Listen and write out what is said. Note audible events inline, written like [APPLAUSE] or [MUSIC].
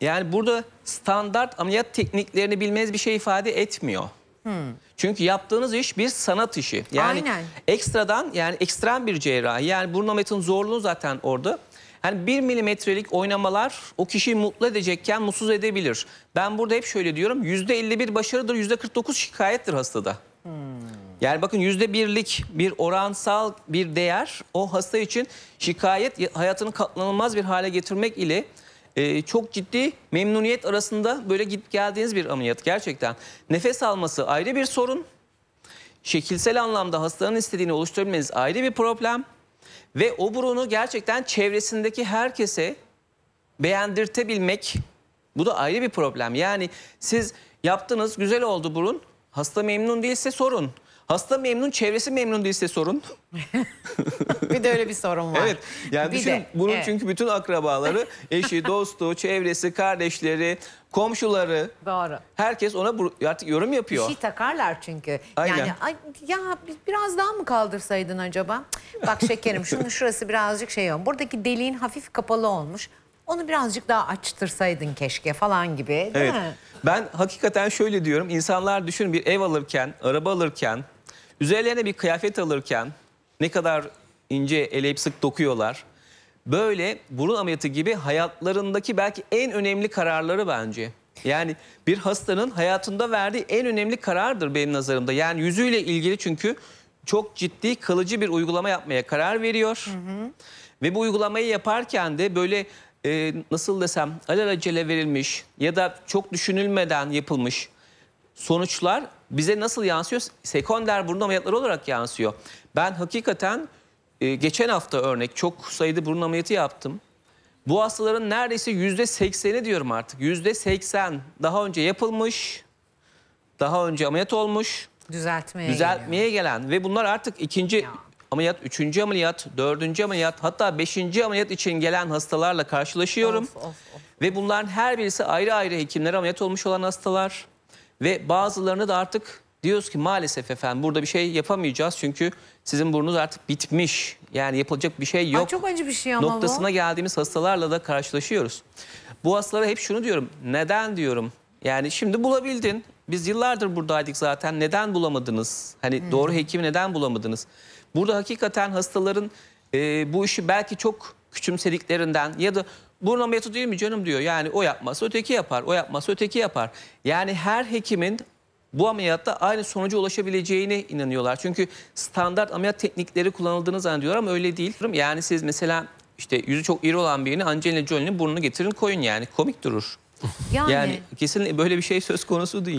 Yani burada standart ameliyat tekniklerini bilmeniz bir şey ifade etmiyor. Hmm. Çünkü yaptığınız iş bir sanat işi. Yani Aynen. ekstradan yani ekstrem bir cerrahi. Yani burun ameliyatının zorluğu zaten orada. Yani bir milimetrelik oynamalar o kişiyi mutlu edecekken mutsuz edebilir. Ben burada hep şöyle diyorum. Yüzde 51 başarıdır, yüzde 49 şikayettir hastada. Hmm. Yani bakın yüzde birlik bir oransal bir değer o hasta için şikayet hayatını katlanılmaz bir hale getirmek ile e, çok ciddi memnuniyet arasında böyle gidip geldiğiniz bir ameliyat gerçekten. Nefes alması ayrı bir sorun. Şekilsel anlamda hastanın istediğini oluşturabilmeniz ayrı bir problem. Ve o burunu gerçekten çevresindeki herkese beğendirtebilmek bu da ayrı bir problem. Yani siz yaptınız güzel oldu burun hasta memnun değilse sorun. Hasta memnun, çevresi memnun değilse sorun. [LAUGHS] bir de öyle bir sorun var. Evet. Yani düşün de, bunun evet. çünkü bütün akrabaları, eşi, [LAUGHS] dostu, çevresi, kardeşleri, komşuları. Doğru. Herkes ona artık yorum yapıyor. Bir şey takarlar çünkü. Aynen. Yani ay, ya biraz daha mı kaldırsaydın acaba? Bak şekerim şunun [LAUGHS] şurası birazcık şey olmuş. Buradaki deliğin hafif kapalı olmuş. Onu birazcık daha açtırsaydın keşke falan gibi değil evet. mi? Ben hakikaten şöyle diyorum. İnsanlar düşün bir ev alırken, araba alırken, Üzerlerine bir kıyafet alırken ne kadar ince eleyip sık dokuyorlar. Böyle burun ameliyatı gibi hayatlarındaki belki en önemli kararları bence. Yani bir hastanın hayatında verdiği en önemli karardır benim nazarımda. Yani yüzüyle ilgili çünkü çok ciddi kalıcı bir uygulama yapmaya karar veriyor. Hı hı. Ve bu uygulamayı yaparken de böyle e, nasıl desem alelacele verilmiş ya da çok düşünülmeden yapılmış sonuçlar bize nasıl yansıyor? Sekonder burun ameliyatları olarak yansıyor. Ben hakikaten e, geçen hafta örnek çok sayıda burun ameliyatı yaptım. Bu hastaların neredeyse yüzde sekseni diyorum artık. Yüzde seksen daha önce yapılmış, daha önce ameliyat olmuş. Düzeltmeye, düzeltmeye gelen ve bunlar artık ikinci ya. ameliyat, üçüncü ameliyat, dördüncü ameliyat hatta beşinci ameliyat için gelen hastalarla karşılaşıyorum. Of, of, of. Ve bunların her birisi ayrı ayrı hekimlere ameliyat olmuş olan hastalar. Ve bazılarını da artık diyoruz ki maalesef efendim burada bir şey yapamayacağız. Çünkü sizin burnunuz artık bitmiş. Yani yapılacak bir şey yok. Ay çok acı bir şey ama Noktasına bu. geldiğimiz hastalarla da karşılaşıyoruz. Bu hastalara hep şunu diyorum. Neden diyorum. Yani şimdi bulabildin. Biz yıllardır buradaydık zaten. Neden bulamadınız? Hani hmm. doğru hekimi neden bulamadınız? Burada hakikaten hastaların e, bu işi belki çok küçümsediklerinden ya da burun ameliyatı değil mi canım diyor. Yani o yapmazsa öteki yapar, o yapmazsa öteki yapar. Yani her hekimin bu ameliyatta aynı sonuca ulaşabileceğine inanıyorlar. Çünkü standart ameliyat teknikleri kullanıldığını zannediyor ama öyle değil. Yani siz mesela işte yüzü çok iri olan birini Angelina Jolie'nin burnunu getirin koyun yani komik durur. Yani, yani kesin böyle bir şey söz konusu değil.